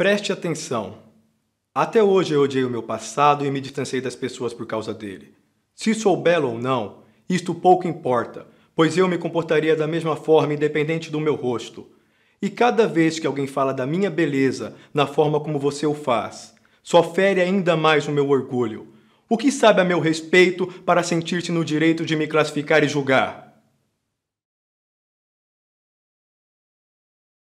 Preste atenção. Até hoje eu odiei o meu passado e me distanciei das pessoas por causa dele. Se sou belo ou não, isto pouco importa, pois eu me comportaria da mesma forma independente do meu rosto. E cada vez que alguém fala da minha beleza na forma como você o faz, só fere ainda mais o meu orgulho. O que sabe a meu respeito para sentir-se no direito de me classificar e julgar?